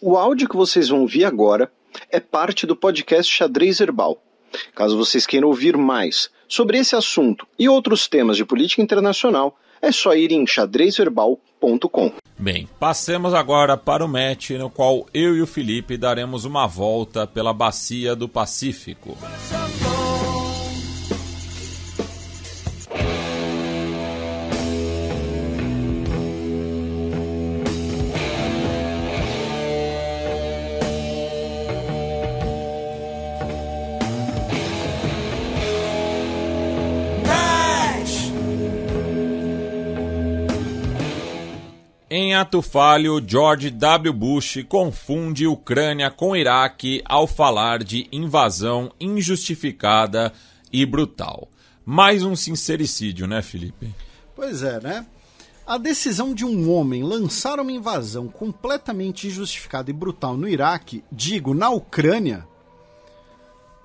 O áudio que vocês vão ouvir agora é parte do podcast Xadrez Herbal. Caso vocês queiram ouvir mais sobre esse assunto e outros temas de política internacional, é só ir em xadrezverbal.com. Bem, passemos agora para o match no qual eu e o Felipe daremos uma volta pela bacia do Pacífico. ato falho, George W. Bush confunde Ucrânia com Iraque ao falar de invasão injustificada e brutal. Mais um sincericídio, né, Felipe? Pois é, né? A decisão de um homem lançar uma invasão completamente injustificada e brutal no Iraque, digo, na Ucrânia,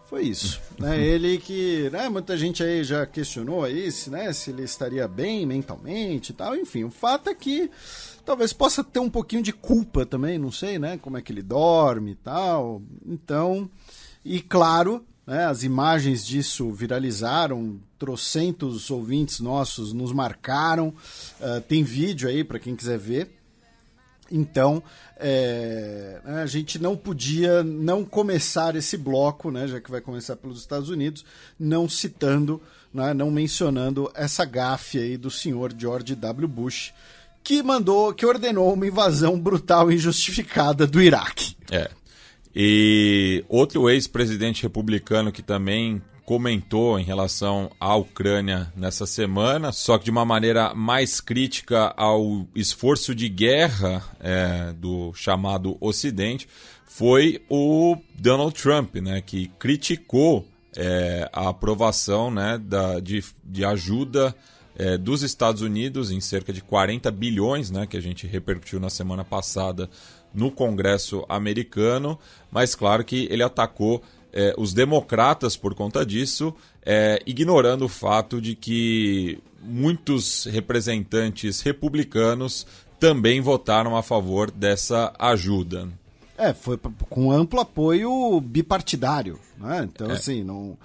foi isso. Né? Ele que, né, muita gente aí já questionou aí se, né, se ele estaria bem mentalmente e tal. Enfim, o fato é que talvez possa ter um pouquinho de culpa também, não sei, né? Como é que ele dorme e tal. Então, e claro, né, as imagens disso viralizaram, trocentos ouvintes nossos nos marcaram. Uh, tem vídeo aí para quem quiser ver. Então, é, a gente não podia não começar esse bloco, né, já que vai começar pelos Estados Unidos, não citando, né, não mencionando essa gafe aí do senhor George W. Bush, que mandou, que ordenou uma invasão brutal e injustificada do Iraque. É. E outro ex-presidente republicano que também comentou em relação à Ucrânia nessa semana, só que de uma maneira mais crítica ao esforço de guerra é, do chamado Ocidente, foi o Donald Trump, né, que criticou é, a aprovação né, da, de, de ajuda é, dos Estados Unidos, em cerca de 40 bilhões, né, que a gente repercutiu na semana passada no Congresso americano, mas claro que ele atacou é, os democratas por conta disso, é, ignorando o fato de que muitos representantes republicanos também votaram a favor dessa ajuda. É, foi com amplo apoio bipartidário, né? Então, é. assim, não...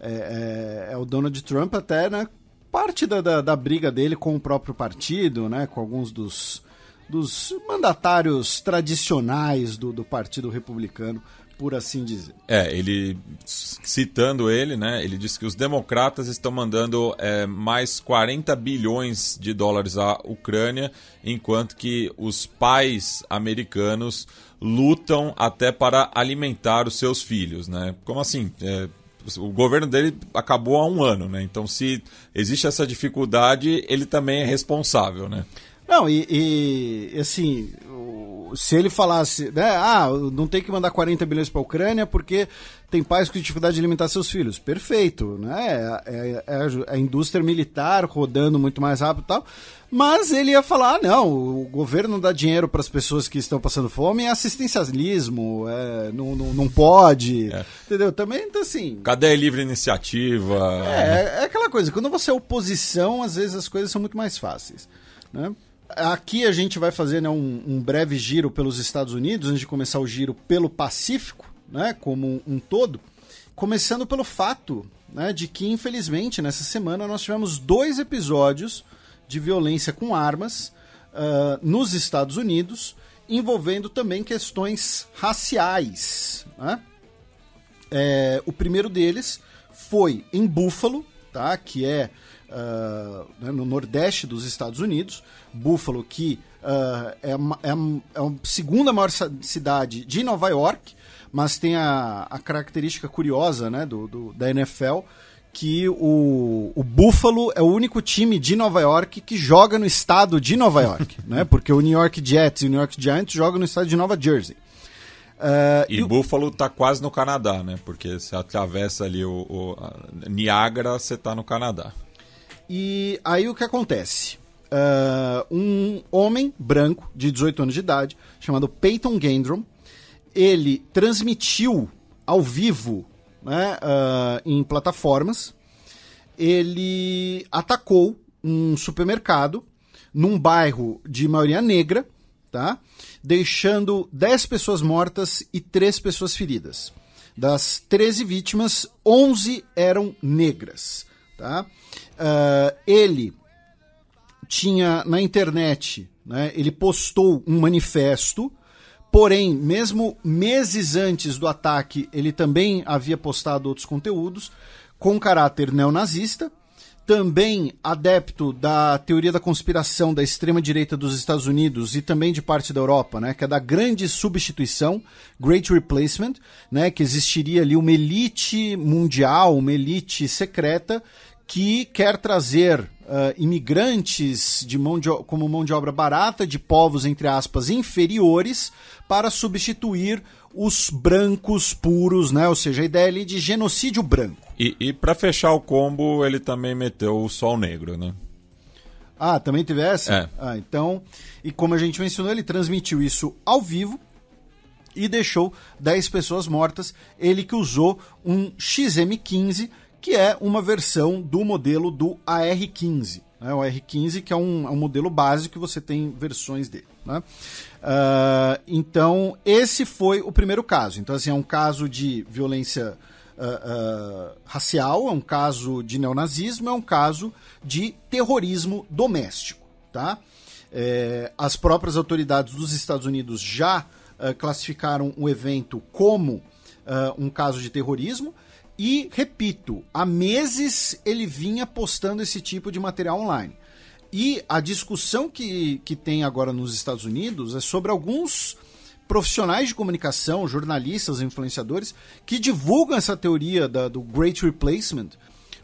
É, é, é, o Donald Trump até, né, parte da, da, da, briga dele com o próprio partido, né, com alguns dos, dos mandatários tradicionais do, do Partido Republicano, por assim dizer. É, ele, citando ele, né, ele disse que os democratas estão mandando é, mais 40 bilhões de dólares à Ucrânia, enquanto que os pais americanos lutam até para alimentar os seus filhos, né? Como assim? É, o governo dele acabou há um ano, né? Então, se existe essa dificuldade, ele também é responsável, né? Não, e, e assim, se ele falasse, né, ah, não tem que mandar 40 bilhões para a Ucrânia porque tem pais com dificuldade de alimentar seus filhos. Perfeito, né? É, é, é, é, a indústria militar rodando muito mais rápido e tal. Mas ele ia falar, ah, não, o governo dá dinheiro para as pessoas que estão passando fome, é assistencialismo, é, não, não, não pode, é. entendeu? Também, então, assim... Cadê a é livre iniciativa? É, é aquela coisa, quando você é oposição, às vezes as coisas são muito mais fáceis, né? Aqui a gente vai fazer né, um, um, breve giro pelos Estados Unidos, antes de começar o giro pelo Pacífico, né, como um, um todo. Começando pelo fato né, de que, infelizmente, nessa semana nós tivemos dois episódios de violência com armas uh, nos Estados Unidos, envolvendo também questões raciais. Né? É, o primeiro deles foi em Buffalo, tá, que é uh, né, no nordeste dos Estados Unidos. Buffalo, que uh, é, uma, é, uma, é a segunda maior cidade de Nova York, mas tem a, a característica curiosa né, do, do da NFL que o, o Buffalo é o único time de Nova York que joga no estado de Nova York, né? Porque o New York Jets e o New York Giants jogam no estado de Nova Jersey. Uh, e, e o... Buffalo tá quase no Canadá, né? Porque você atravessa ali o, o você tá no Canadá. E aí o que acontece? Uh, um homem branco de 18 anos de idade, chamado Peyton Gendron, ele transmitiu ao vivo né, uh, em plataformas. Ele atacou um supermercado num bairro de maioria negra, tá? deixando 10 pessoas mortas e 3 pessoas feridas. Das 13 vítimas, 11 eram negras. Tá? Uh, ele tinha na internet, né, ele postou um manifesto, porém, mesmo meses antes do ataque, ele também havia postado outros conteúdos com caráter neonazista, também adepto da teoria da conspiração da extrema-direita dos Estados Unidos e também de parte da Europa, né, que é da grande substituição, Great Replacement, né, que existiria ali uma elite mundial, uma elite secreta, que quer trazer uh, imigrantes de mão de, como mão de obra barata de povos, entre aspas, inferiores para substituir os brancos puros, né? Ou seja, a ideia ali de genocídio branco. E, e para fechar o combo, ele também meteu o sol negro, né? Ah, também teve essa? É. Ah, então. E como a gente mencionou, ele transmitiu isso ao vivo e deixou 10 pessoas mortas. Ele que usou um XM15 que é uma versão do modelo do AR-15. Né? O AR-15 que é um, é um, modelo básico que você tem versões dele. Né? Uh, então, esse foi o primeiro caso. Então, assim, é um caso de violência Uh, uh, racial, é um caso de neonazismo, é um caso de terrorismo doméstico. Tá? É, as próprias autoridades dos Estados Unidos já uh, classificaram o evento como um caso de terrorismo. E, repito, há meses ele vinha postando esse tipo de material online. E a discussão que, que tem agora nos Estados Unidos é sobre alguns profissionais de comunicação, jornalistas, influenciadores, que divulgam essa teoria da, do Great Replacement.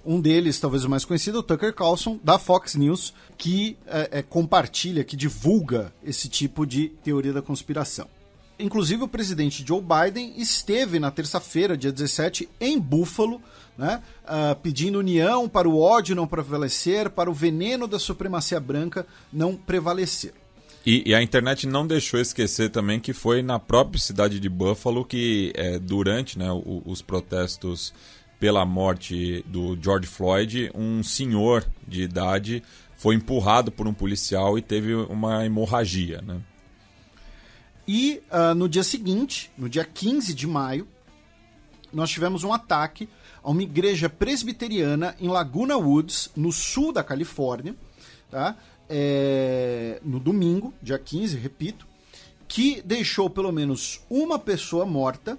Um deles, talvez o mais conhecido, o Tucker Carlson, da Fox News, que é, é, compartilha, que divulga esse tipo de teoria da conspiração. Inclusive, o presidente Joe Biden esteve na terça-feira, dia 17, em Buffalo, né, uh, pedindo união para o ódio não prevalecer, para o veneno da supremacia branca não prevalecer. E, e, a internet não deixou esquecer também que foi na própria cidade de Buffalo que, é, durante né, o, os protestos pela morte do George Floyd, um senhor de idade foi empurrado por um policial e teve uma hemorragia. Né? E uh, no dia seguinte, no dia 15 de maio, nós tivemos um ataque a uma igreja presbiteriana em Laguna Woods, no sul da Califórnia, tá? É, no domingo, dia 15, repito, que deixou pelo menos uma pessoa morta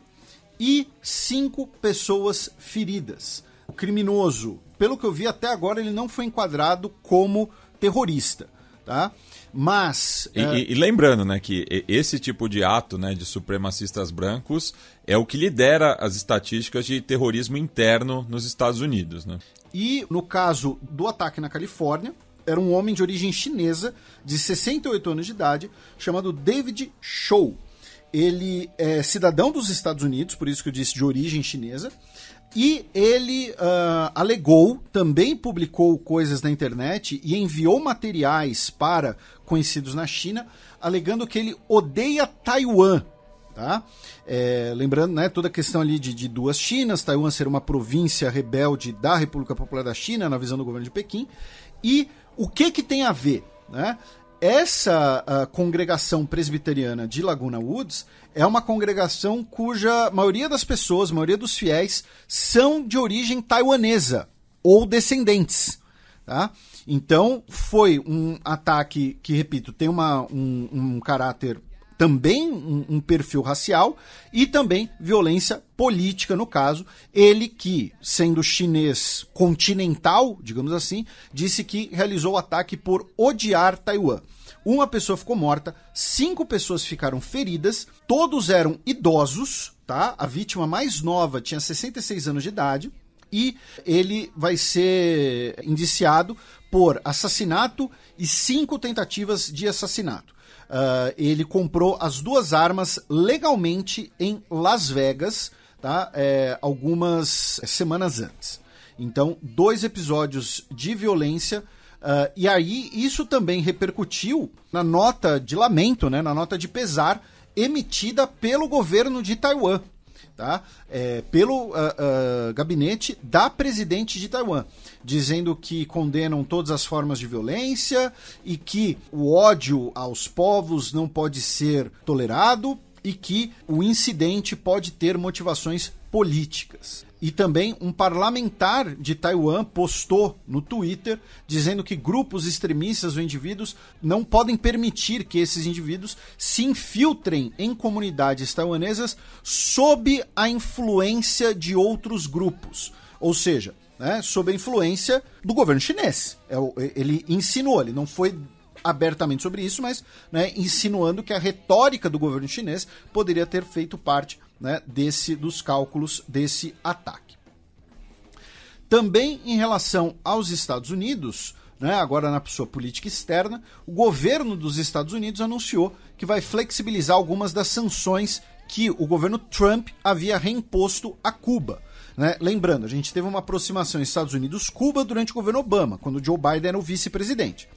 e cinco pessoas feridas. O criminoso, pelo que eu vi até agora, ele não foi enquadrado como terrorista tá? Mas. E, é... e, lembrando, né, que esse tipo de ato né, de supremacistas brancos é o que lidera as estatísticas de terrorismo interno nos Estados Unidos. Né? E no caso do ataque na Califórnia, era um homem de origem chinesa, de 68 anos de idade, chamado David Shou. Ele é cidadão dos Estados Unidos, por isso que eu disse de origem chinesa. E ele uh, alegou, também publicou coisas na internet e enviou materiais para conhecidos na China, alegando que ele odeia Taiwan. Tá? É, lembrando, né, toda a questão ali de, de, duas Chinas, Taiwan ser uma província rebelde da República Popular da China, na visão do governo de Pequim. E o que que tem a ver? Né? Essa ah, congregação presbiteriana de Laguna Woods é uma congregação cuja maioria das pessoas, maioria dos fiéis, são de origem taiwanesa ou descendentes. Tá? Então, foi um ataque que, repito, tem uma, um, um caráter também um, um, perfil racial, e também violência política, no caso. Ele que, sendo chinês continental, digamos assim, disse que realizou o ataque por odiar Taiwan. Uma pessoa ficou morta, cinco pessoas ficaram feridas, todos eram idosos, tá? A vítima mais nova tinha 66 anos de idade e ele vai ser indiciado por assassinato e cinco tentativas de assassinato. Uh, ele comprou as duas armas legalmente em Las Vegas, tá? É, algumas semanas antes. Então, dois episódios de violência. Uh, e aí, isso também repercutiu na nota de lamento, né, na nota de pesar emitida pelo governo de Taiwan tá? É, pelo uh, uh, gabinete da presidente de Taiwan, dizendo que condenam todas as formas de violência e que o ódio aos povos não pode ser tolerado e que o incidente pode ter motivações políticas. E também um parlamentar de Taiwan postou no Twitter dizendo que grupos extremistas ou indivíduos não podem permitir que esses indivíduos se infiltrem em comunidades taiwanesas sob a influência de outros grupos. Ou seja, né, sob a influência do governo chinês. É ele insinuou, ele não foi abertamente sobre isso, mas né, insinuando que a retórica do governo chinês poderia ter feito parte né, desse, dos cálculos desse ataque. Também em relação aos Estados Unidos, né, agora na sua política externa, o governo dos Estados Unidos anunciou que vai flexibilizar algumas das sanções que o governo Trump havia reimposto a Cuba. Né? Lembrando, a gente teve uma aproximação Estados Unidos-Cuba durante o governo Obama, quando Joe Biden era o vice-presidente.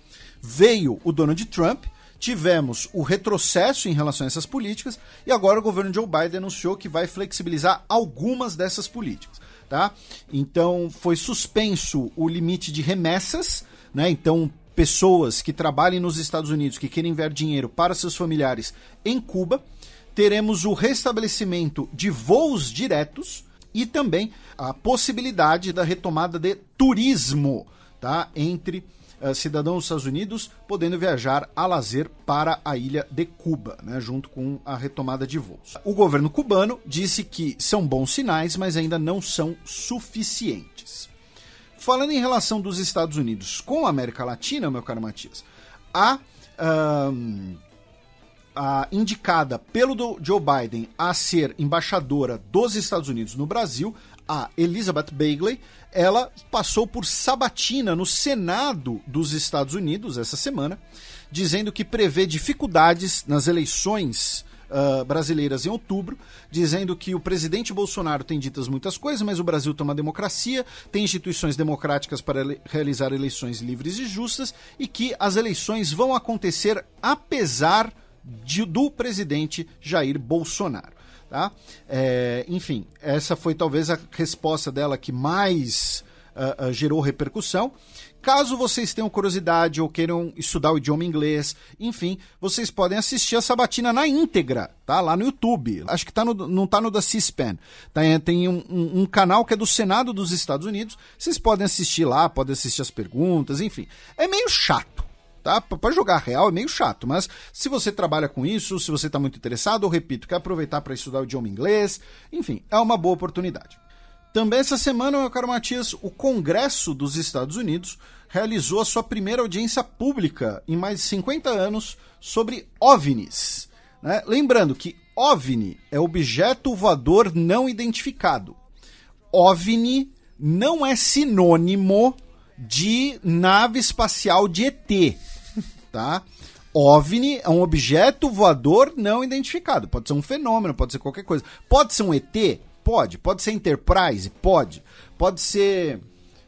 Veio o Donald Trump tivemos o retrocesso em relação a essas políticas e agora o governo Joe Biden anunciou que vai flexibilizar algumas dessas políticas, tá? Então foi suspenso o limite de remessas, né? Então pessoas que trabalhem nos Estados Unidos que querem enviar dinheiro para seus familiares em Cuba, teremos o restabelecimento de voos diretos e também a possibilidade da retomada de turismo, tá? Entre eh, cidadãos dos Estados Unidos podendo viajar a lazer para a ilha de Cuba, né, junto com a retomada de voos. O governo cubano disse que são bons sinais, mas ainda não são suficientes. Falando em relação dos Estados Unidos com a América Latina, meu caro Matias, a, um, a indicada pelo Joe Biden a ser embaixadora dos Estados Unidos no Brasil, a Elizabeth Bagley, ela passou por sabatina no Senado dos Estados Unidos essa semana, dizendo que prevê dificuldades nas eleições Uh, brasileiras em outubro, dizendo que o presidente Bolsonaro tem ditas muitas coisas, mas o Brasil tem uma democracia, tem instituições democráticas para ele realizar eleições livres e justas e que as eleições vão acontecer apesar de, do presidente Jair Bolsonaro. Tá? É, enfim, essa foi talvez a resposta dela que mais uh, uh, gerou repercussão. Caso vocês tenham curiosidade ou queiram estudar o idioma inglês, enfim, vocês podem assistir a sabatina na íntegra, tá? Lá no YouTube. Acho que tá no, não tá no da C-SPAN. Tá, é, tem um, um, um, canal que é do Senado dos Estados Unidos. Vocês podem assistir lá, podem assistir as perguntas, enfim. É meio chato, tá? Para jogar real é meio chato, mas se você trabalha com isso, se você está muito interessado, eu repito, quer aproveitar para estudar o idioma inglês, enfim, é uma boa oportunidade. Também essa semana, meu caro Matias, o Congresso dos Estados Unidos realizou a sua primeira audiência pública em mais de 50 anos sobre OVNIs. Né? Lembrando que OVNI é objeto voador não identificado. OVNI não é sinônimo de nave espacial de ET tá? OVNI é um objeto voador não identificado. Pode ser um fenômeno, pode ser qualquer coisa. Pode ser um ET? Pode. Pode ser Enterprise? Pode. Pode ser,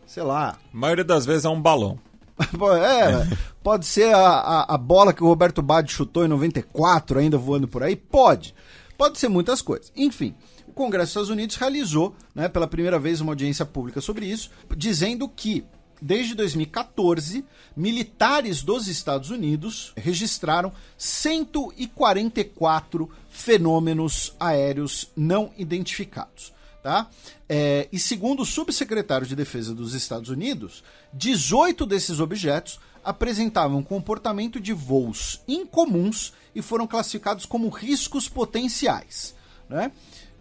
sei lá... A maioria das vezes é um balão. é, pode ser a, a, a, bola que o Roberto Bade chutou em 94 ainda voando por aí? Pode. Pode ser muitas coisas. Enfim, o Congresso dos Estados Unidos realizou, né, pela primeira vez, uma audiência pública sobre isso, dizendo que desde 2014, militares dos Estados Unidos registraram 144 fenômenos aéreos não identificados. Tá? É, e segundo o subsecretário de Defesa dos Estados Unidos, 18 desses objetos apresentavam comportamento de voos incomuns e foram classificados como riscos potenciais. Né?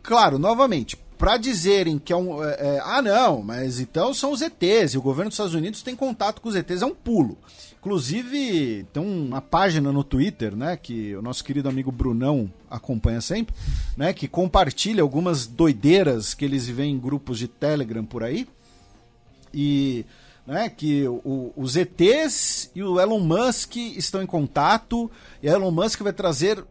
Claro, novamente, para dizerem que é um. É, é, ah, não, mas então são os ETs e o governo dos Estados Unidos tem contato com os ETs, é um pulo. Inclusive, tem uma página no Twitter, né, que o nosso querido amigo Brunão acompanha sempre, né, que compartilha algumas doideiras que eles veem em grupos de Telegram por aí. E. Né, que o, os ETs e o Elon Musk estão em contato, e Elon Musk vai trazer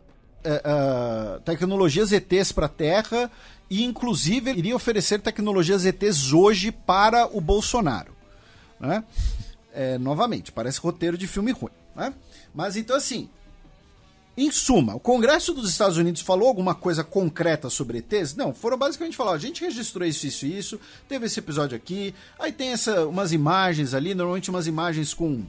é, é, tecnologias ETs para a Terra e inclusive iria oferecer tecnologias ETs hoje para o Bolsonaro. Né? É, novamente, parece roteiro de filme ruim. Né? Mas então assim, em suma, o Congresso dos Estados Unidos falou alguma coisa concreta sobre ETs? Não, foram basicamente falar, a gente registrou isso, isso e isso, teve esse episódio aqui, aí tem essa, umas imagens ali, normalmente umas imagens com...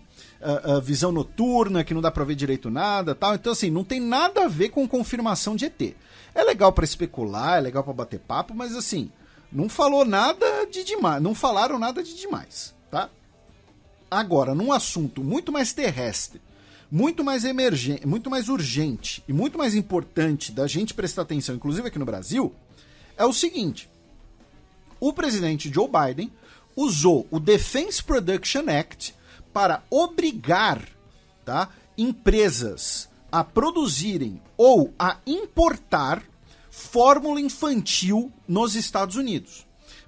Ah, ah, visão noturna, que não dá pra ver direito nada tal. Então, assim, não tem nada a ver com confirmação de ET. É legal para especular, é legal para bater papo, mas assim, não falou nada de demais, não falaram nada de demais, tá? Agora, num assunto muito mais terrestre, muito mais emergente, muito mais urgente e muito mais importante da gente prestar atenção, inclusive aqui no Brasil, é o seguinte: o presidente Joe Biden usou o Defense Production Act para obrigar, tá, empresas a produzirem ou a importar fórmula infantil nos Estados Unidos.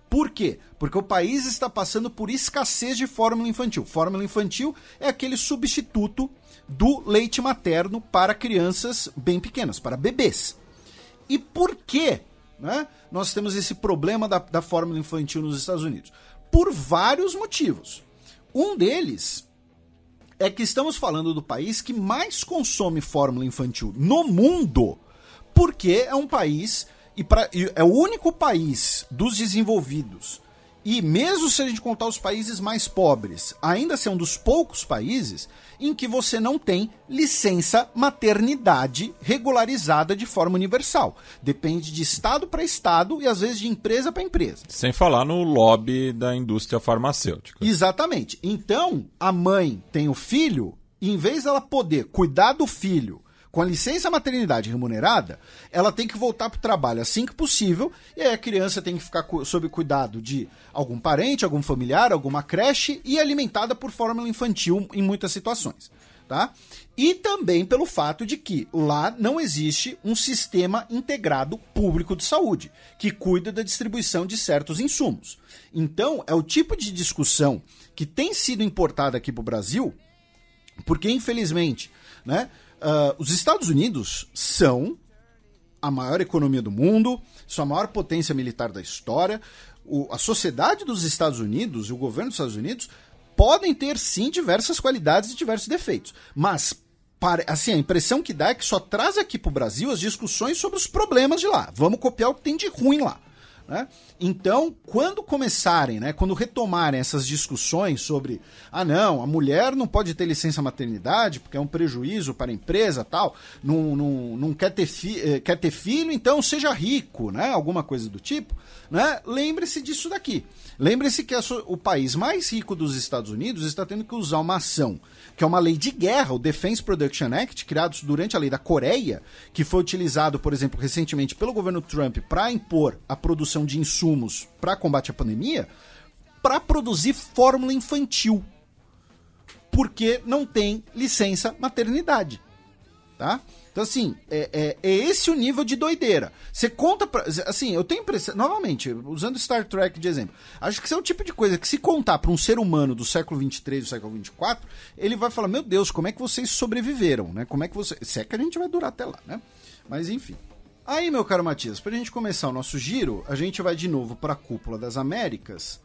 Por quê? Porque o país está passando por escassez de fórmula infantil. Fórmula infantil é aquele substituto do leite materno para crianças bem pequenas, para bebês. E por que né, nós temos esse problema da, da fórmula infantil nos Estados Unidos? Por vários motivos. Um deles é que estamos falando do país que mais consome fórmula infantil no mundo, porque é um país e, pra, e é o único país dos desenvolvidos e mesmo se a gente contar os países mais pobres, ainda ser um dos poucos países em que você não tem licença maternidade regularizada de forma universal. Depende de estado para estado e às vezes de empresa para empresa. Sem falar no lobby da indústria farmacêutica. Exatamente. Então, a mãe tem o filho, em vez dela poder cuidar do filho com a licença maternidade remunerada, ela tem que voltar para o trabalho assim que possível, e aí a criança tem que ficar sob cuidado de algum parente, algum familiar, alguma creche e alimentada por fórmula infantil em muitas situações. Tá? E também pelo fato de que lá não existe um sistema integrado público de saúde que cuida da distribuição de certos insumos. Então, é o tipo de discussão que tem sido importada aqui para o Brasil, porque infelizmente, né, Uh, os Estados Unidos são a maior economia do mundo, são a maior potência militar da história. O, a sociedade dos Estados Unidos e o governo dos Estados Unidos podem ter sim diversas qualidades e diversos defeitos, mas para, assim, a impressão que dá é que só traz aqui para o Brasil as discussões sobre os problemas de lá. Vamos copiar o que tem de ruim lá. Né? Então, quando começarem, né, quando retomarem essas discussões sobre, ah não, a mulher não pode ter licença maternidade porque é um prejuízo para a empresa, tal, não, não, não quer, ter fi, eh, quer ter filho, então seja rico, né, alguma coisa do tipo, né? Lembre-se disso daqui. Lembre-se que o país mais rico dos Estados Unidos está tendo que usar uma ação que é uma lei de guerra, o Defense Production Act, criado durante a lei da Coreia, que foi utilizado, por exemplo, recentemente pelo governo Trump para impor a produção de insumos para combate à pandemia, para produzir fórmula infantil. Porque não tem licença maternidade. Tá? Então, assim, é, é, é esse o nível de doideira. Você conta pra. Assim, eu tenho impressão. Novamente, usando Star Trek de exemplo, acho que isso é o tipo de coisa que, se contar pra um ser humano do século 23, do século 24, ele vai falar: Meu Deus, como é que vocês sobreviveram, né? Como é que você. Se é que a gente vai durar até lá, né? Mas, enfim. Aí, meu caro Matias, pra gente começar o nosso giro, a gente vai de novo pra Cúpula das Américas,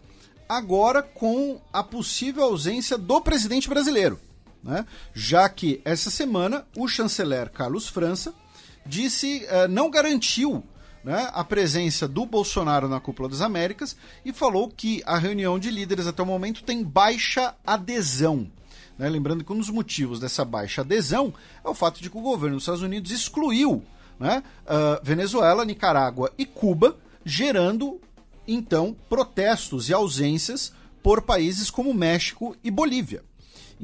agora com a possível ausência do presidente brasileiro né? já que essa semana o chanceler Carlos França disse eh, não garantiu né, a presença do Bolsonaro na cúpula das Américas e falou que a reunião de líderes até o momento tem baixa adesão. Né? Lembrando que um dos motivos dessa baixa adesão é o fato de que o governo dos Estados Unidos excluiu né, uh, Venezuela, Nicarágua e Cuba, gerando então protestos e ausências por países como México e Bolívia.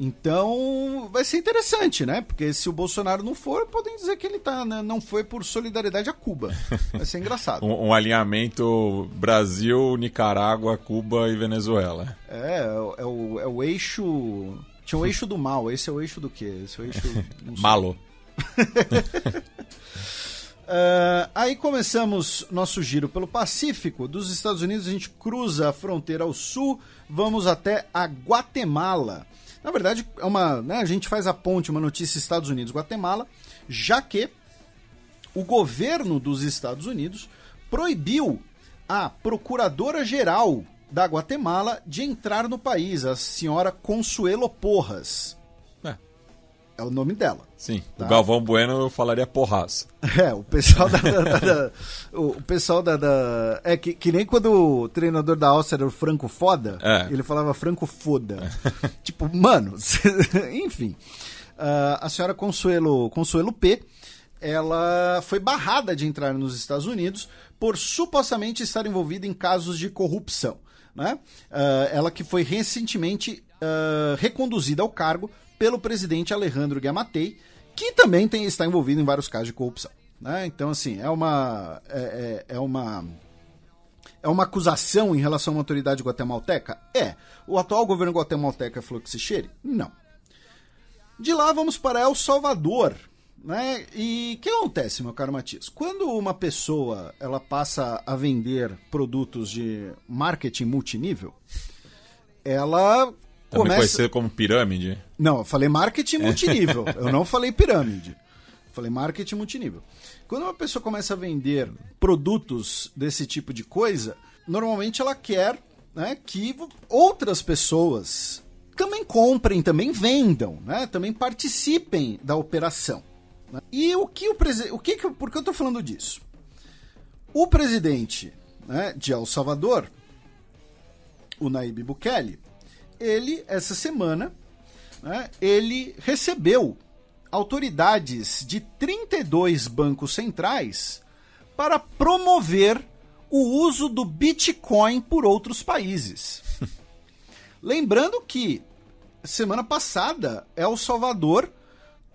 Então, vai ser interessante, né? Porque se o Bolsonaro não for, podem dizer que ele tá, né? não foi por solidariedade a Cuba. Vai ser engraçado. um, um, alinhamento Brasil, Nicarágua, Cuba e Venezuela. É, é, é o, é o eixo. Tinha o eixo do mal, esse é o eixo do quê? Esse é o eixo. Malo. Uh, aí começamos nosso giro pelo Pacífico. Dos Estados Unidos, a gente cruza a fronteira ao sul, vamos até a Guatemala. Na verdade, é uma, né, a gente faz a ponte, uma notícia Estados Unidos-Guatemala, já que o governo dos Estados Unidos proibiu a procuradora-geral da Guatemala de entrar no país, a senhora Consuelo Porras é o nome dela. Sim, tá? o Galvão Bueno eu falaria porraça. É, o pessoal da. da, da o pessoal da, da. é que, que nem quando o treinador da Alça era o Franco Foda, é. ele falava Franco Foda. É. Tipo, mano, enfim. Uh, a senhora Consuelo, Consuelo P. Ela foi barrada de entrar nos Estados Unidos por supostamente estar envolvida em casos de corrupção. Né? Uh, ela que foi recentemente ah, reconduzida ao cargo pelo presidente Alejandro Guiamatei, que também tem, está envolvido em vários casos de corrupção. Né? Então, assim, é uma. É, é, é, uma. É uma acusação em relação a uma autoridade guatemalteca? É. O atual governo guatemalteca falou que se cheire? Não. De lá vamos para El Salvador, né? E o que acontece, meu caro Matias? Quando uma pessoa ela passa a vender produtos de marketing multinível, ela começa... pode ser como pirâmide? Não, eu falei marketing é. multinível. eu não falei pirâmide. falei marketing multinível. Quando uma pessoa começa a vender produtos desse tipo de coisa, normalmente ela quer né, que outras pessoas também comprem, também vendam, né, também participem da operação. Né? E o que o presidente. Que que, por que eu estou falando disso? O presidente né, de El Salvador, o Naíbe Bukele, ele, essa semana, né, ele recebeu autoridades de 32 bancos centrais para promover o uso do Bitcoin por outros países. Lembrando que semana passada El Salvador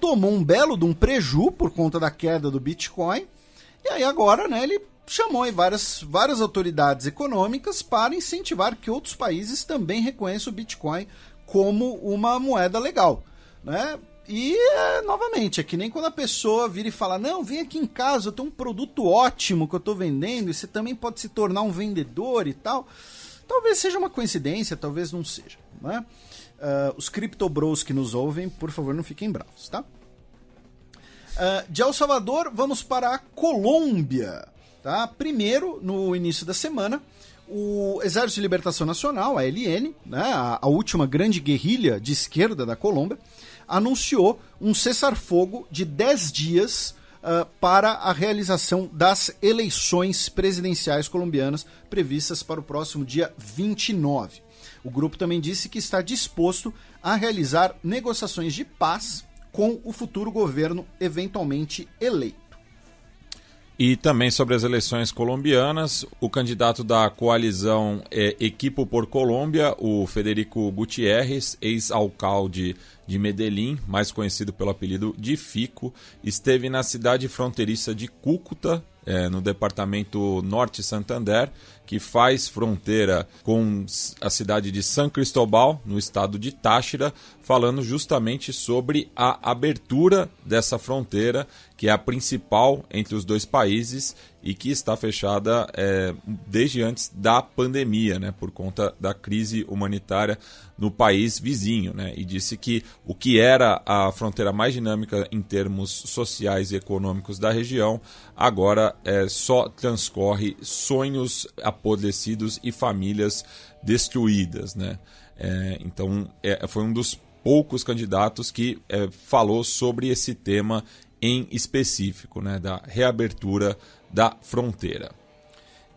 tomou um belo de um preju por conta da queda do Bitcoin. E aí agora, né, ele chamou várias, várias autoridades econômicas para incentivar que outros países também reconheçam o Bitcoin como uma moeda legal, né? E, é, novamente, é que nem quando a pessoa vira e fala: Não, vem aqui em casa, eu tenho um produto ótimo que eu estou vendendo e você também pode se tornar um vendedor e tal. Talvez seja uma coincidência, talvez não seja. Né? Uh, os Crypto Bros que nos ouvem, por favor, não fiquem bravos, tá? Uh, de El Salvador, vamos para a Colômbia. Tá? Primeiro, no início da semana, o Exército de Libertação Nacional, a LN, né, a, última grande guerrilha de esquerda da Colômbia, anunciou um cessar-fogo de 10 dias uh, para a realização das eleições presidenciais colombianas previstas para o próximo dia 29. O grupo também disse que está disposto a realizar negociações de paz com o futuro governo eventualmente eleito. E também sobre as eleições colombianas, o candidato da coalizão é Equipo por Colômbia, o Federico Gutierrez, ex-alcalde de Medellín, mais conhecido pelo apelido de Fico, esteve na cidade fronteiriça de Cúcuta, é, no departamento Norte Santander, que faz fronteira com a cidade de São Cristóbal, no estado de Táchira, falando justamente sobre a abertura dessa fronteira, que é a principal entre os dois países e que está fechada é, desde antes da pandemia, né, por conta da crise humanitária no país vizinho. Né, e disse que o que era a fronteira mais dinâmica em termos sociais e econômicos da região, agora é, só transcorre sonhos apodrecidos e famílias destruídas. Né. É, então, é, foi um dos poucos candidatos que é, falou sobre esse tema em específico, né, da reabertura da fronteira.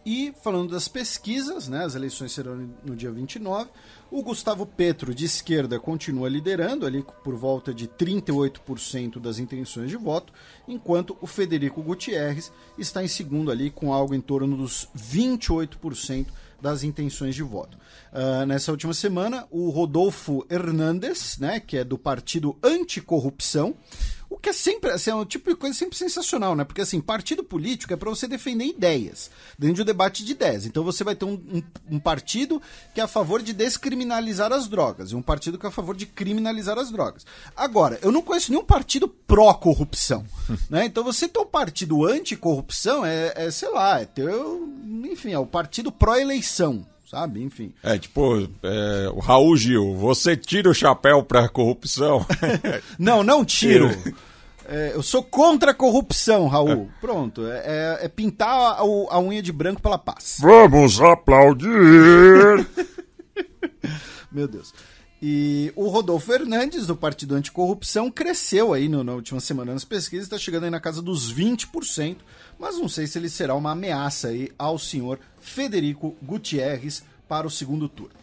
E falando das pesquisas, né, as eleições serão no dia 29. O Gustavo Petro, de esquerda, continua liderando ali por volta de 38% das intenções de voto, enquanto o Federico Gutierrez está em segundo ali com algo em torno dos 28% das intenções de voto. Uh, nessa última semana, o Rodolfo Hernandes, né, que é do partido anticorrupção, o que é sempre, assim, é um tipo de coisa sempre sensacional, né? Porque, assim, partido político é para você defender ideias, dentro de um debate de ideias. Então você vai ter um, um, um, partido que é a favor de descriminalizar as drogas e um partido que é a favor de criminalizar as drogas. Agora, eu não conheço nenhum partido pró-corrupção, né? Então você ter um partido anticorrupção é, é, sei lá, é ter, enfim, é o partido pró-eleição sabe? Enfim. É tipo, é, o Raul Gil, você tira o chapéu pra corrupção? não, não tiro. É, eu sou contra a corrupção, Raul. É. Pronto, é, é, é pintar a, a, unha de branco pela paz. Vamos aplaudir! Meu Deus. E o Rodolfo Fernandes, do Partido Anticorrupção, cresceu aí no, na última semana nas pesquisas, está chegando aí na casa dos 20% mas não sei se ele será uma ameaça aí ao senhor Federico Gutierrez para o segundo turno.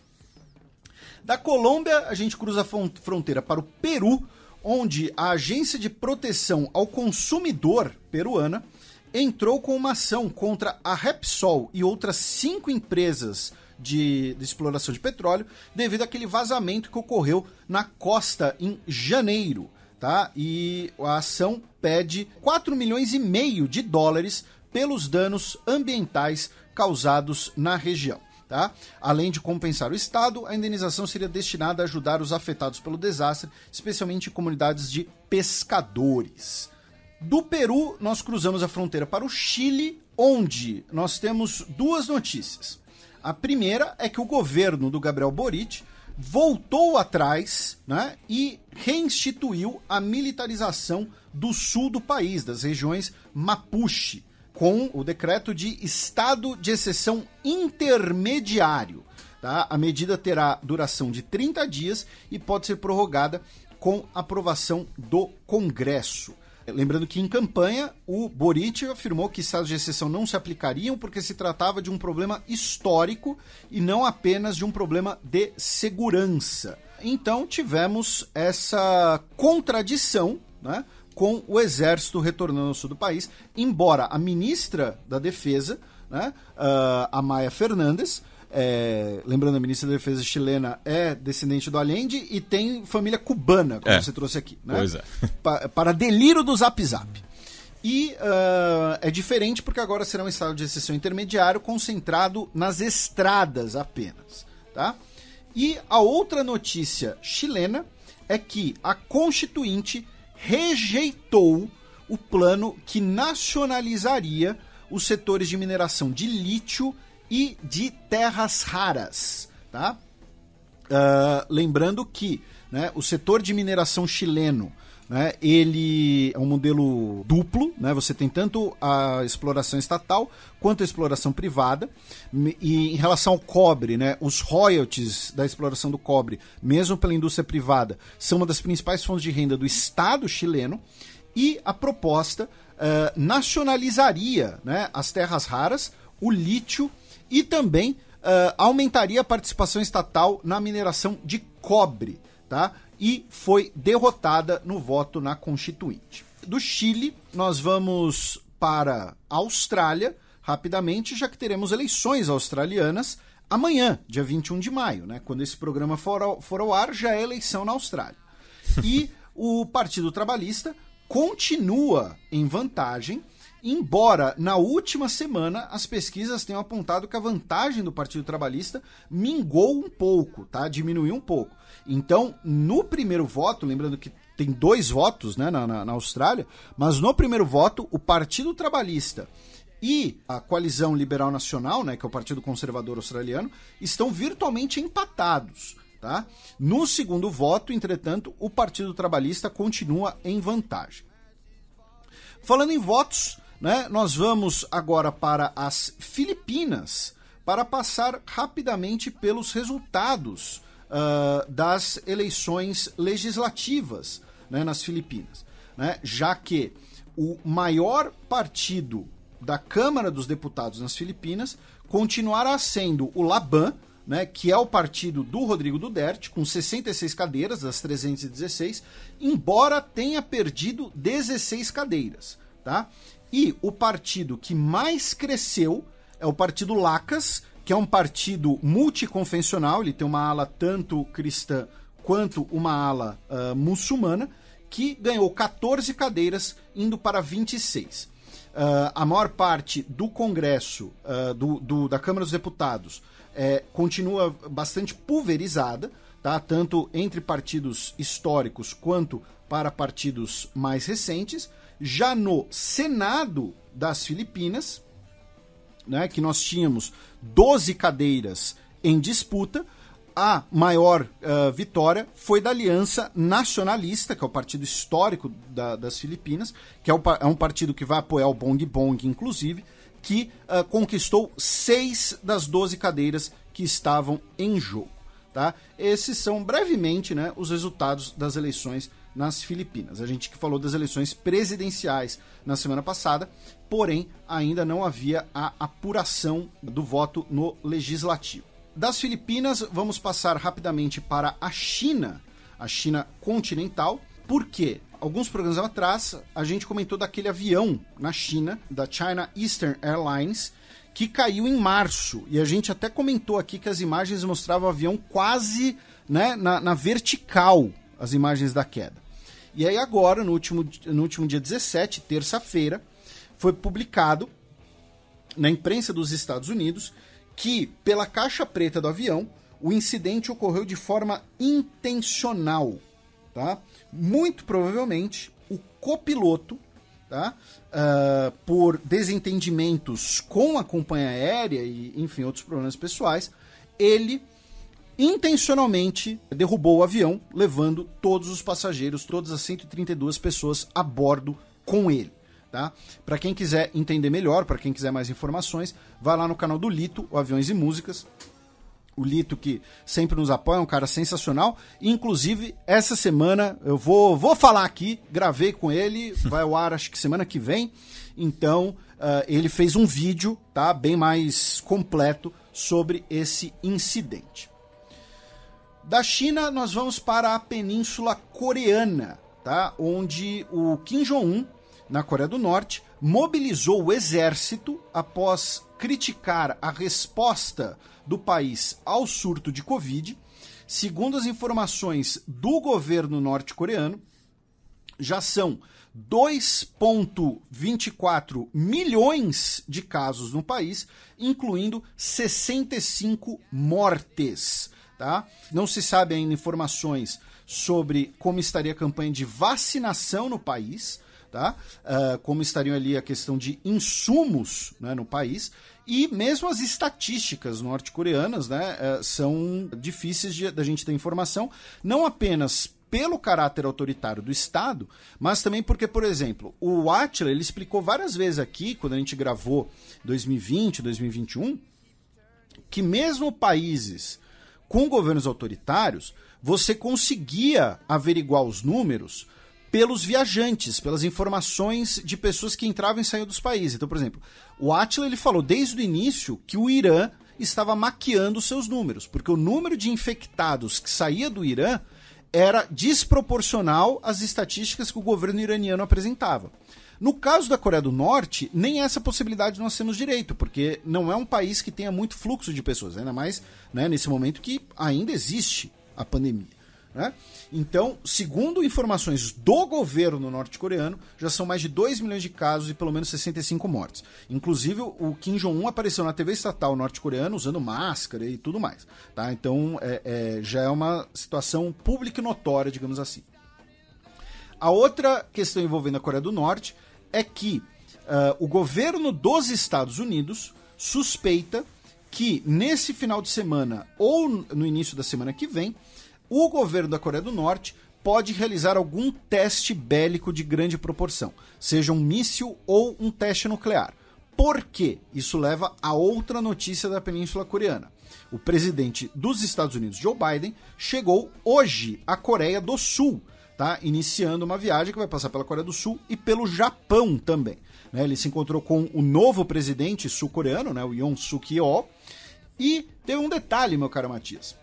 Da Colômbia, a gente cruza a fronteira para o Peru, onde a Agência de Proteção ao Consumidor peruana entrou com uma ação contra a Repsol e outras cinco empresas de, de, exploração de petróleo devido àquele vazamento que ocorreu na costa em janeiro tá? E a ação pede 4 milhões e meio de dólares pelos danos ambientais causados na região. Tá? Além de compensar o Estado, a indenização seria destinada a ajudar os afetados pelo desastre, especialmente comunidades de pescadores. Do Peru, nós cruzamos a fronteira para o Chile, onde nós temos duas notícias. A primeira é que o governo do Gabriel Boric voltou atrás né, e reinstituiu a militarização do sul do país, das regiões Mapuche, com o decreto de estado de exceção intermediário. Tá? A medida terá duração de 30 dias e pode ser prorrogada com aprovação do Congresso. Lembrando que em campanha o Boric afirmou que estados de exceção não se aplicariam porque se tratava de um problema histórico e não apenas de um problema de segurança. Então tivemos essa contradição, né? com o exército retornando ao sul do país, embora a ministra da Defesa, né, uh, a Maia Fernandes, é, lembrando, a ministra da Defesa chilena é descendente do Allende e tem família cubana, como é. você trouxe aqui. Né? Pois é. para delírio do Zap Zap. E uh, é diferente porque agora será um estado de exceção intermediário concentrado nas estradas apenas. Tá? E a outra notícia chilena é que a Constituinte rejeitou o plano que nacionalizaria os setores de mineração de lítio e de terras raras, tá? Uh, lembrando que né, o setor de mineração chileno né, ele é um modelo duplo, né, você tem tanto a exploração estatal quanto a exploração privada. E em relação ao cobre, né, os royalties da exploração do cobre, mesmo pela indústria privada, são uma das principais fontes de renda do Estado chileno. E a proposta uh, nacionalizaria né, as terras raras, o lítio e também uh, aumentaria a participação estatal na mineração de cobre, tá? E foi derrotada no voto na Constituinte. Do Chile, nós vamos para a Austrália rapidamente, já que teremos eleições australianas amanhã, dia 21 de maio, né? Quando esse programa for ao, for ao ar, já é eleição na Austrália. E o Partido Trabalhista continua em vantagem Embora na última semana as pesquisas tenham apontado que a vantagem do Partido Trabalhista mingou um pouco, tá? Diminuiu um pouco. Então, no primeiro voto, lembrando que tem dois votos né, na, na, na Austrália, mas no primeiro voto, o Partido Trabalhista e a coalizão liberal nacional, né, que é o Partido Conservador Australiano, estão virtualmente empatados. Tá? No segundo voto, entretanto, o Partido Trabalhista continua em vantagem. Falando em votos, né? Nós vamos agora para as Filipinas para passar rapidamente pelos resultados uh, das eleições legislativas né, nas Filipinas, né? já que o maior partido da Câmara dos Deputados nas Filipinas continuará sendo o Laban, né, que é o partido do Rodrigo Duterte, com 66 cadeiras das 316, embora tenha perdido 16 cadeiras, tá? E o partido que mais cresceu é o Partido Lacas, que é um partido multiconfessional, ele tem uma ala tanto cristã quanto uma ala uh, muçulmana, que ganhou 14 cadeiras, indo para 26. Uh, ah, a maior parte do Congresso, uh, do, do, da Câmara dos Deputados, é, continua bastante pulverizada, tá? tanto entre partidos históricos quanto para partidos mais recentes. Já no Senado das Filipinas, né, que nós tínhamos 12 cadeiras em disputa, a maior uh, vitória foi da Aliança Nacionalista, que é o partido histórico da, das Filipinas, que é, o, é, um partido que vai apoiar o Bong Bong, inclusive, que uh, conquistou seis das 12 cadeiras que estavam em jogo. Tá? Esses são brevemente né, os resultados das eleições nas Filipinas. A gente que falou das eleições presidenciais na semana passada, porém ainda não havia a apuração do voto no legislativo. Das Filipinas, vamos passar rapidamente para a China, a China continental, porque alguns programas atrás a gente comentou daquele avião na China, da China Eastern Airlines, que caiu em março. E a gente até comentou aqui que as imagens mostravam o avião quase né, na, na vertical, as imagens da queda. E aí agora, no último, no último dia 17, terça-feira, foi publicado na imprensa dos Estados Unidos que, pela caixa preta do avião, o incidente ocorreu de forma intencional. Tá? Muito provavelmente, o copiloto, tá? Uh, por desentendimentos com a companhia aérea e, enfim, outros problemas pessoais, ele intencionalmente derrubou o avião, levando todos os passageiros, todas as 132 pessoas a bordo com ele. Tá? Para quem quiser entender melhor, para quem quiser mais informações, vai lá no canal do Lito, Aviões e Músicas. O Lito que sempre nos apoia, é um cara sensacional. Inclusive, essa semana eu vou, vou falar aqui, gravei com ele, vai ao ar acho que semana que vem. Então, uh, ele fez um vídeo, tá? Bem mais completo sobre esse incidente. Da China, nós vamos para a Península Coreana, tá? onde o Kim Jong-un, na Coreia do Norte, mobilizou o exército após criticar a resposta do país ao surto de Covid. Segundo as informações do governo norte-coreano, já são 2,24 milhões de casos no país, incluindo 65 mortes tá? Não se sabe ainda informações sobre como estaria a campanha de vacinação no país, tá? Uh, como estariam ali a questão de insumos né, no país. E mesmo as estatísticas norte-coreanas né, uh, são difíceis da gente ter informação, não apenas pelo caráter autoritário do Estado, mas também porque, por exemplo, o Atila ele explicou várias vezes aqui, quando a gente gravou 2020, 2021, que mesmo países com governos autoritários, você conseguia averiguar os números pelos viajantes, pelas informações de pessoas que entravam e saíam dos países. Então, por exemplo, o Attila ele falou desde o início que o Irã estava maquiando seus números, porque o número de infectados que saía do Irã era desproporcional às estatísticas que o governo iraniano apresentava. No caso da Coreia do Norte, nem essa possibilidade nós temos direito, porque não é um país que tenha muito fluxo de pessoas, ainda mais né, nesse momento que ainda existe a pandemia. Né? Então, segundo informações do governo norte-coreano, já são mais de 2 milhões de casos e pelo menos 65 mortes. Inclusive, o Kim Jong-un apareceu na TV estatal norte-coreana usando máscara e tudo mais. Tá? Então, é, é, já é uma situação pública e notória, digamos assim. A outra questão envolvendo a Coreia do Norte é que uh, o governo dos Estados Unidos suspeita que nesse final de semana ou no início da semana que vem, o governo da Coreia do Norte pode realizar algum teste bélico de grande proporção, seja um míssil ou um teste nuclear. Por quê? Isso leva a outra notícia da Península Coreana. O presidente dos Estados Unidos, Joe Biden, chegou hoje à Coreia do Sul tá iniciando uma viagem que vai passar pela Coreia do Sul e pelo Japão também. Né? Ele se encontrou com o novo presidente sul-coreano, né, o Yoon Suk-yeol, e teve um detalhe, meu caro Matias.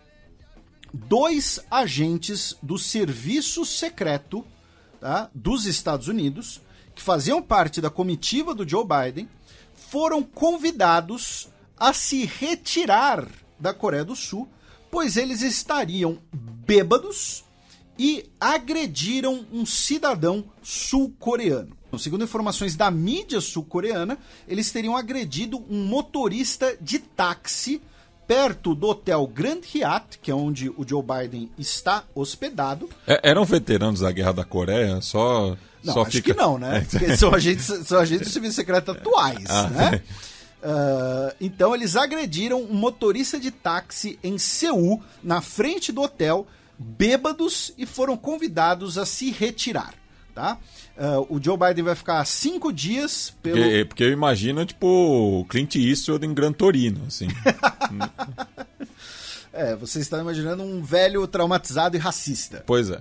Dois agentes do serviço secreto tá, dos Estados Unidos, que faziam parte da comitiva do Joe Biden, foram convidados a se retirar da Coreia do Sul, pois eles estariam bêbados e agrediram um cidadão sul-coreano. Segundo informações da mídia sul-coreana, eles teriam agredido um motorista de táxi perto do hotel Grand Hyatt, que é onde o Joe Biden está hospedado. É, eram veteranos da Guerra da Coreia, só. Não, só acho fica... que não, né? Porque são agentes, são agentes do serviço secreto atuais, ah, né? Uh, então eles agrediram um motorista de táxi em Seul, na frente do hotel, bêbados e foram convidados a se retirar, tá? Uh, o Joe Biden vai ficar cinco dias pelo... Porque, é, porque eu imagino, tipo, Clint Eastwood em Gran Torino, assim. é, você está imaginando um velho traumatizado e racista. Pois é.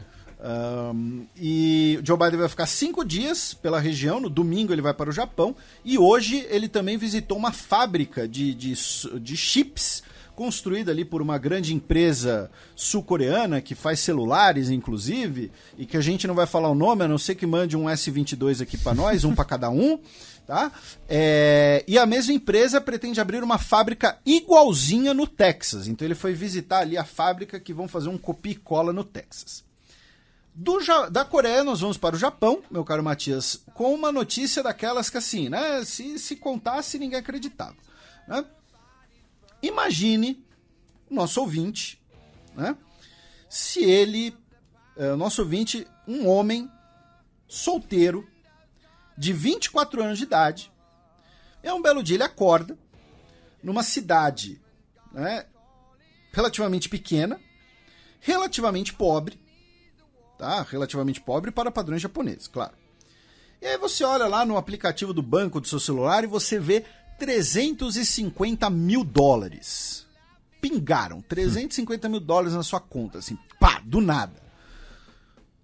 Um, e Joe Biden vai ficar cinco dias pela região. No domingo ele vai para o Japão. E hoje ele também visitou uma fábrica de, de, de chips construída ali por uma grande empresa sul-coreana que faz celulares, inclusive, e que a gente não vai falar o nome, a não ser que mande um S22 aqui para nós, um para cada um. Tá? É, e a mesma empresa pretende abrir uma fábrica igualzinha no Texas. Então ele foi visitar ali a fábrica que vão fazer um copia e cola no Texas. Do, da Coreia, nós vamos para o Japão, meu caro Matias, com uma notícia daquelas que, assim, né? Se, se contasse, ninguém acreditava. Né? Imagine nosso ouvinte, né? Se ele, é, nosso ouvinte, um homem solteiro de 24 anos de idade, é um belo dia ele acorda numa cidade, né, relativamente pequena, relativamente pobre, tá? Relativamente pobre para padrões japoneses, claro. E aí você olha lá no aplicativo do banco do seu celular e você vê 350 mil dólares. Pingaram 350 mil dólares na sua conta, assim, pá, do nada.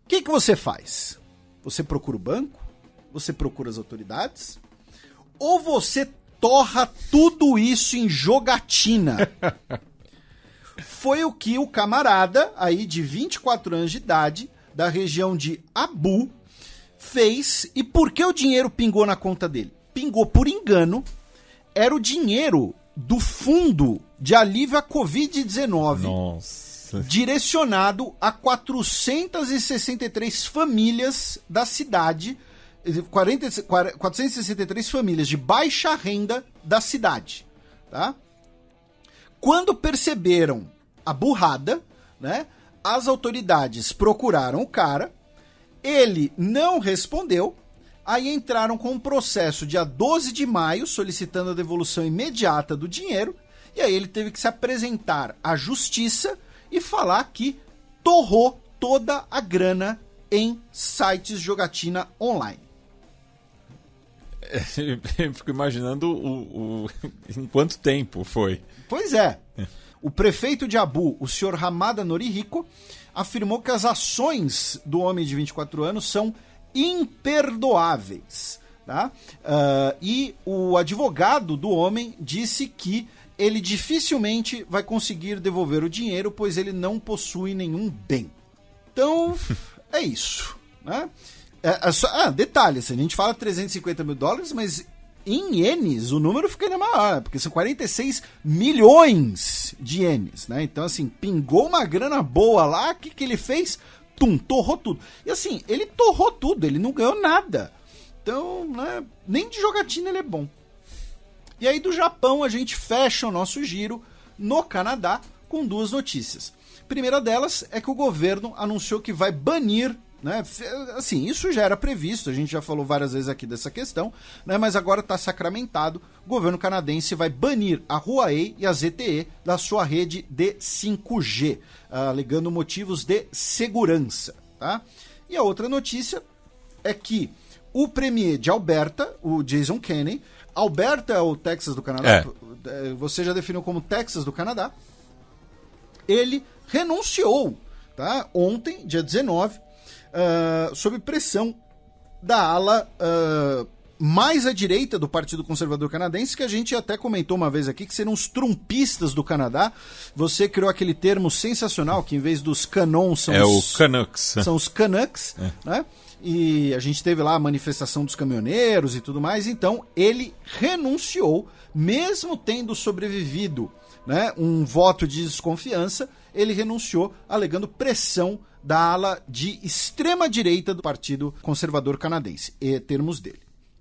O que, que você faz? Você procura o banco? Você procura as autoridades? Ou você torra tudo isso em jogatina? Foi o que o camarada, aí de 24 anos de idade, da região de Abu, fez. E por que o dinheiro pingou na conta dele? Pingou por engano era o dinheiro do fundo de alívio à Covid-19. Direcionado a 463 famílias da cidade, 40, 463 famílias de baixa renda da cidade. Tá? Quando perceberam a burrada, né, as autoridades procuraram o cara, ele não respondeu, Aí entraram com um processo dia 12 de maio, solicitando a devolução imediata do dinheiro. E aí ele teve que se apresentar à justiça e falar que torrou toda a grana em sites jogatina online. Eu fico imaginando o, o, em quanto tempo foi. Pois é. O prefeito de Abu, o senhor Hamada Norihiko, afirmou que as ações do homem de 24 anos são imperdoáveis. Tá? Uh, e o advogado do homem disse que ele dificilmente vai conseguir devolver o dinheiro, pois ele não possui nenhum bem. Então, é isso. Né? É, é só, ah, detalhe, se assim, a gente fala 350 mil dólares, mas em ienes o número fica ainda maior, porque são 46 milhões de ienes, né? Então, assim, pingou uma grana boa lá, o que, que ele fez? tum, torrou tudo. E assim, ele torrou tudo, ele não ganhou nada. Então, né, nem de jogatina ele é bom. E aí do Japão a gente fecha o nosso giro no Canadá com duas notícias. primeira delas é que o governo anunciou que vai banir né? Assim, isso já era previsto, a gente já falou várias vezes aqui dessa questão, né? mas agora está sacramentado. O governo canadense vai banir a Huawei e a ZTE da sua rede de 5G, ah, alegando motivos de segurança. Tá? E a outra notícia é que o premier de Alberta, o Jason Kenney, Alberta é o Texas do Canadá, é. é você já definiu como Texas do Canadá, ele renunciou tá? ontem, dia 19, ah, sob pressão da ala uh, mais à direita do Partido Conservador Canadense, que a gente até comentou uma vez aqui, que seriam os trumpistas do Canadá. Você criou aquele termo sensacional, que em vez dos canons são é os... Canucks. São os Canucks, é. né? E a gente teve lá a manifestação dos caminhoneiros e tudo mais. Então, ele renunciou, mesmo tendo sobrevivido né, um voto de desconfiança, ele renunciou, alegando pressão da ala de extrema direita do Partido Conservador Canadense, e termos dele.